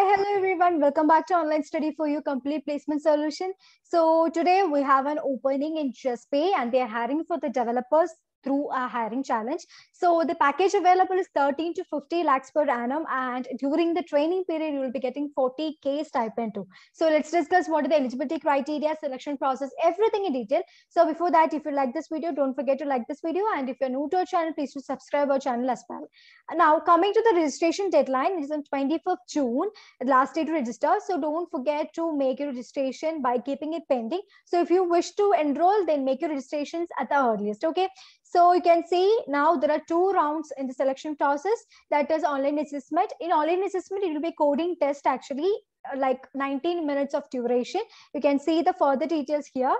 Hi, hello everyone. Welcome back to Online Study for You Complete Placement Solution. So today we have an opening in JustPay and they are hiring for the developers through a hiring challenge. So the package available is 13 to 50 lakhs per annum. And during the training period, you will be getting 40K stipend too. So let's discuss what are the eligibility criteria, selection process, everything in detail. So before that, if you like this video, don't forget to like this video. And if you're new to our channel, please do subscribe our channel as well. Now coming to the registration deadline, it is on 25th June, last day to register. So don't forget to make your registration by keeping it pending. So if you wish to enroll, then make your registrations at the earliest. Okay. So you can see now there are two rounds in the selection process. That is online assessment. In online assessment, it will be coding test actually uh, like 19 minutes of duration. You can see the further details here.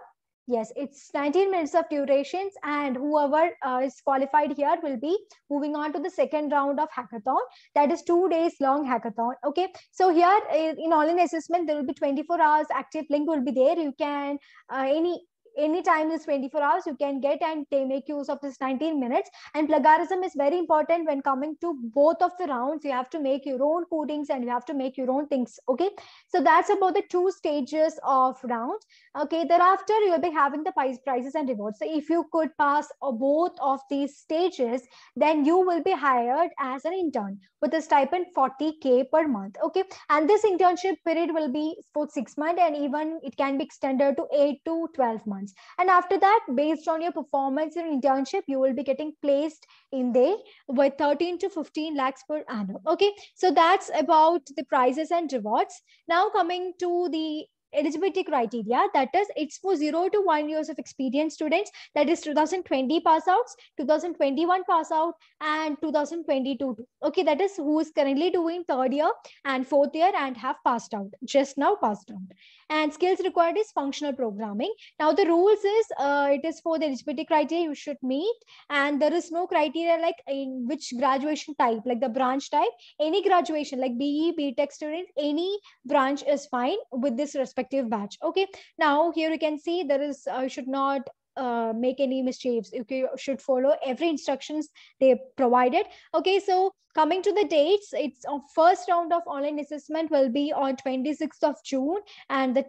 Yes, it's 19 minutes of durations and whoever uh, is qualified here will be moving on to the second round of hackathon. That is two days long hackathon. Okay, so here uh, in online assessment, there will be 24 hours active link will be there. You can, uh, any anytime is 24 hours you can get and they make use of this 19 minutes and plagiarism is very important when coming to both of the rounds you have to make your own codings and you have to make your own things okay so that's about the two stages of rounds okay thereafter you'll be having the prize prizes and rewards so if you could pass uh, both of these stages then you will be hired as an intern with a stipend 40k per month okay and this internship period will be for six months and even it can be extended to eight to 12 months and after that, based on your performance in internship, you will be getting placed in there with 13 to 15 lakhs per annum. Okay, so that's about the prizes and rewards. Now coming to the eligibility criteria that is it's for 0 to 1 years of experience students that is 2020 pass outs 2021 pass out and 2022 okay that is who is currently doing third year and fourth year and have passed out just now passed out and skills required is functional programming now the rules is uh, it is for the eligibility criteria you should meet and there is no criteria like in which graduation type like the branch type any graduation like be btech student any branch is fine with this respect respective batch. Okay, now here you can see there is, I should not uh, make any mischiefs. You should follow every instructions they provided. Okay, so coming to the dates, it's a first round of online assessment will be on 26th of June and the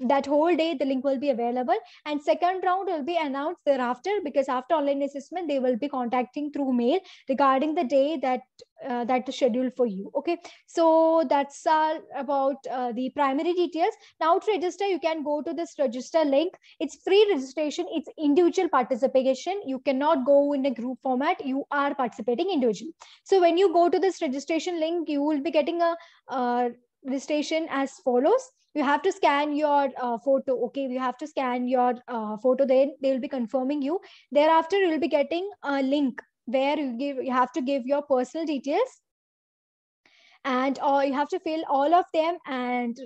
that whole day the link will be available and second round will be announced thereafter because after online assessment they will be contacting through mail regarding the day that uh, that is scheduled for you. Okay, so that's all about uh, the primary details. Now to register, you can go to this register link. It's free registration. It's individual participation. You cannot go in a group format. You are participating individually. So when you go to this registration link, you will be getting a uh, registration as follows you have to scan your uh, photo okay you have to scan your uh, photo then they will be confirming you thereafter you will be getting a link where you give you have to give your personal details and or uh, you have to fill all of them and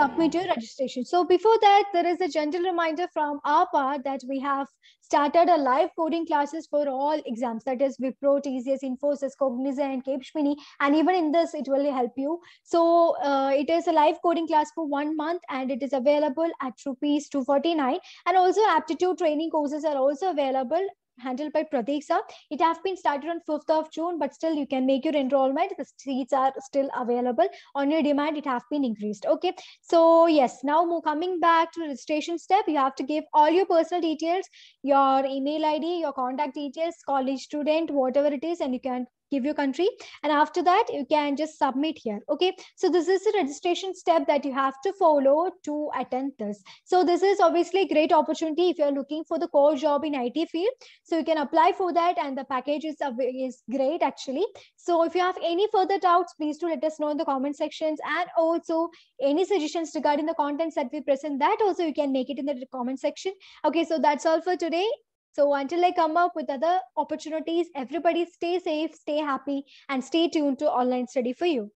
submit your registration. So before that, there is a gentle reminder from our part that we have started a live coding classes for all exams, that is Wipro, TCS, Infosys, Cognizant, Cape Shmini, and even in this, it will help you. So uh, it is a live coding class for one month and it is available at rupees 249. And also aptitude training courses are also available handled by Pradeeka. It has been started on 5th of June, but still you can make your enrollment. The seats are still available on your demand. It has been increased. Okay. So yes, now coming back to registration step, you have to give all your personal details, your email ID, your contact details, college student, whatever it is, and you can give your country and after that you can just submit here okay so this is the registration step that you have to follow to attend this so this is obviously a great opportunity if you're looking for the core job in it field so you can apply for that and the package is, is great actually so if you have any further doubts please do let us know in the comment sections and also any suggestions regarding the contents that we present that also you can make it in the comment section okay so that's all for today so until I come up with other opportunities, everybody stay safe, stay happy, and stay tuned to Online Study for You.